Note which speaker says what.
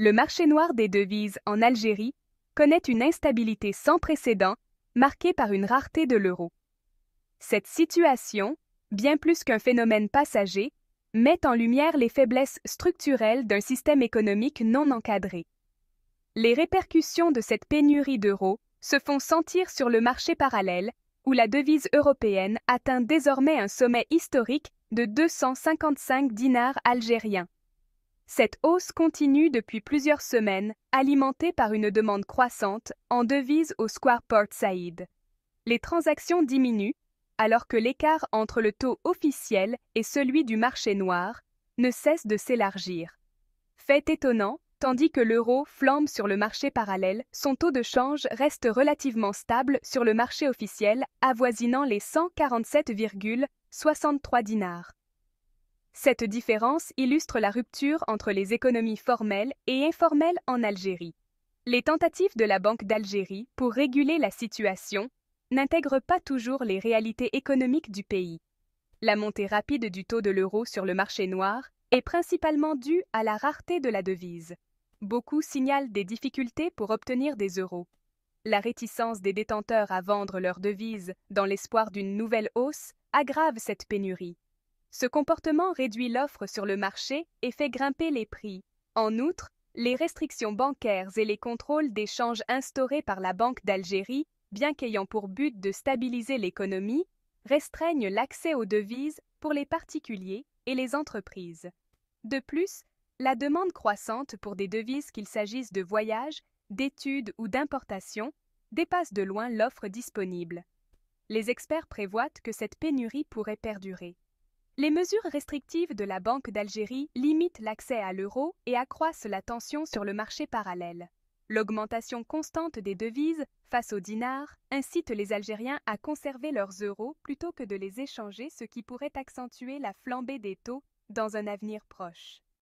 Speaker 1: Le marché noir des devises en Algérie connaît une instabilité sans précédent, marquée par une rareté de l'euro. Cette situation, bien plus qu'un phénomène passager, met en lumière les faiblesses structurelles d'un système économique non encadré. Les répercussions de cette pénurie d'euros se font sentir sur le marché parallèle, où la devise européenne atteint désormais un sommet historique de 255 dinars algériens. Cette hausse continue depuis plusieurs semaines, alimentée par une demande croissante en devises au Square Port Said. Les transactions diminuent, alors que l'écart entre le taux officiel et celui du marché noir ne cesse de s'élargir. Fait étonnant, tandis que l'euro flambe sur le marché parallèle, son taux de change reste relativement stable sur le marché officiel, avoisinant les 147,63 dinars. Cette différence illustre la rupture entre les économies formelles et informelles en Algérie. Les tentatives de la Banque d'Algérie pour réguler la situation n'intègrent pas toujours les réalités économiques du pays. La montée rapide du taux de l'euro sur le marché noir est principalement due à la rareté de la devise. Beaucoup signalent des difficultés pour obtenir des euros. La réticence des détenteurs à vendre leurs devises dans l'espoir d'une nouvelle hausse aggrave cette pénurie. Ce comportement réduit l'offre sur le marché et fait grimper les prix. En outre, les restrictions bancaires et les contrôles d'échanges instaurés par la Banque d'Algérie, bien qu'ayant pour but de stabiliser l'économie, restreignent l'accès aux devises pour les particuliers et les entreprises. De plus, la demande croissante pour des devises qu'il s'agisse de voyages, d'études ou d'importations dépasse de loin l'offre disponible. Les experts prévoient que cette pénurie pourrait perdurer. Les mesures restrictives de la Banque d'Algérie limitent l'accès à l'euro et accroissent la tension sur le marché parallèle. L'augmentation constante des devises face au dinar incite les Algériens à conserver leurs euros plutôt que de les échanger, ce qui pourrait accentuer la flambée des taux dans un avenir proche.